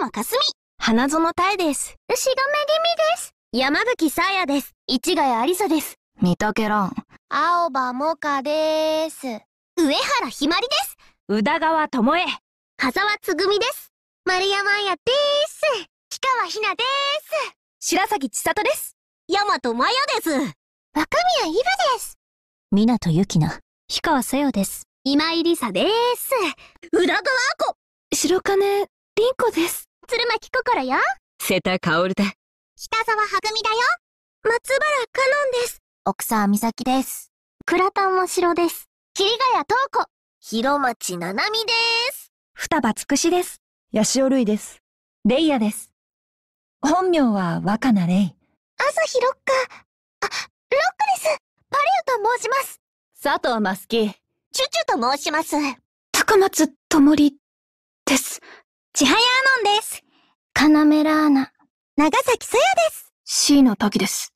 山かすみ花園たです。牛込気味です。山吹さやです。市ヶ谷ありさです。三竹蘭。青葉もかです。上原ひまりです。宇田川智恵。羽沢つぐみです。丸山彩です。氷川ひなです。白崎千里です。大和真也です。若宮イブです。港ゆきな、氷川さよです。今井りさです。宇田川子。白金凛子です。よ。瀬田薫だ。北沢はぐみだよ。松原かのんです。奥沢美咲です。倉田もしろです。桐ヶ谷東子。広町七海です。双葉つくしです。八潮類です。レイヤです。本名は若菜レイ。朝日ロッカー。あ、ロックです。パレオと申します。佐藤マスキー。チュチュと申します。高松ともりです。千早カナメラーナ。長崎さやです。椎の滝です。